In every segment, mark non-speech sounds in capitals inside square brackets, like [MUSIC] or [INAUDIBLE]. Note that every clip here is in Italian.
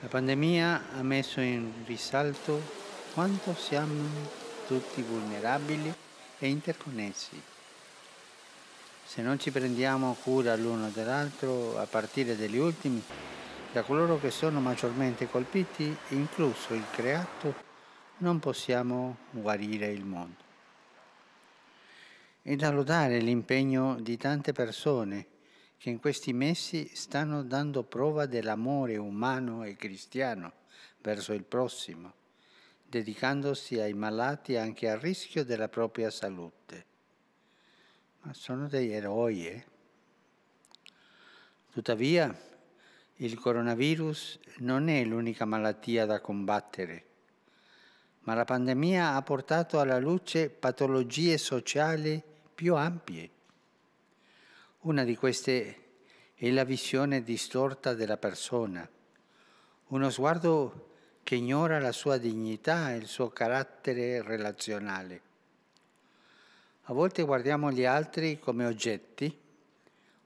La pandemia ha messo in risalto quanto siamo tutti vulnerabili e interconnessi. Se non ci prendiamo cura l'uno dell'altro, a partire dagli ultimi, da coloro che sono maggiormente colpiti, incluso il creato non possiamo guarire il mondo. È da lodare l'impegno di tante persone che in questi mesi stanno dando prova dell'amore umano e cristiano verso il prossimo, dedicandosi ai malati anche a rischio della propria salute. Ma sono degli eroi, eh? Tuttavia, il coronavirus non è l'unica malattia da combattere ma la pandemia ha portato alla luce patologie sociali più ampie. Una di queste è la visione distorta della persona, uno sguardo che ignora la sua dignità e il suo carattere relazionale. A volte guardiamo gli altri come oggetti,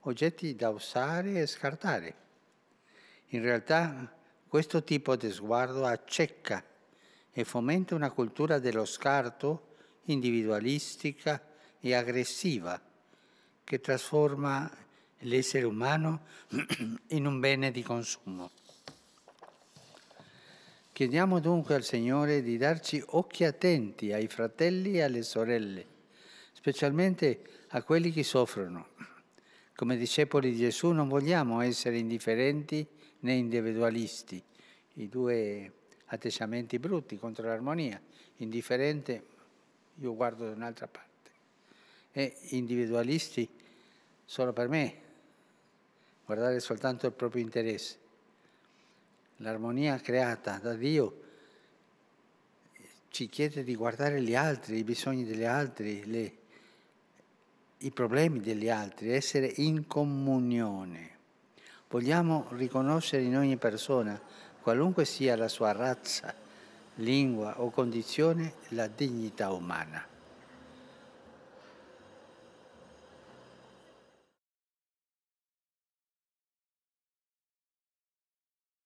oggetti da usare e scartare. In realtà questo tipo di sguardo accecca e fomenta una cultura dello scarto individualistica e aggressiva che trasforma l'essere umano [CLEARS THROAT] in un bene di consumo. Chiediamo dunque al Signore di darci occhi attenti ai fratelli e alle sorelle, specialmente a quelli che soffrono. Come discepoli di Gesù non vogliamo essere indifferenti né individualisti. I due atteggiamenti brutti contro l'armonia, indifferente, io guardo da un'altra parte. E individualisti solo per me, guardare soltanto il proprio interesse. L'armonia creata da Dio ci chiede di guardare gli altri, i bisogni degli altri, le, i problemi degli altri, essere in comunione. Vogliamo riconoscere in ogni persona qualunque sia la sua razza, lingua o condizione, la dignità umana.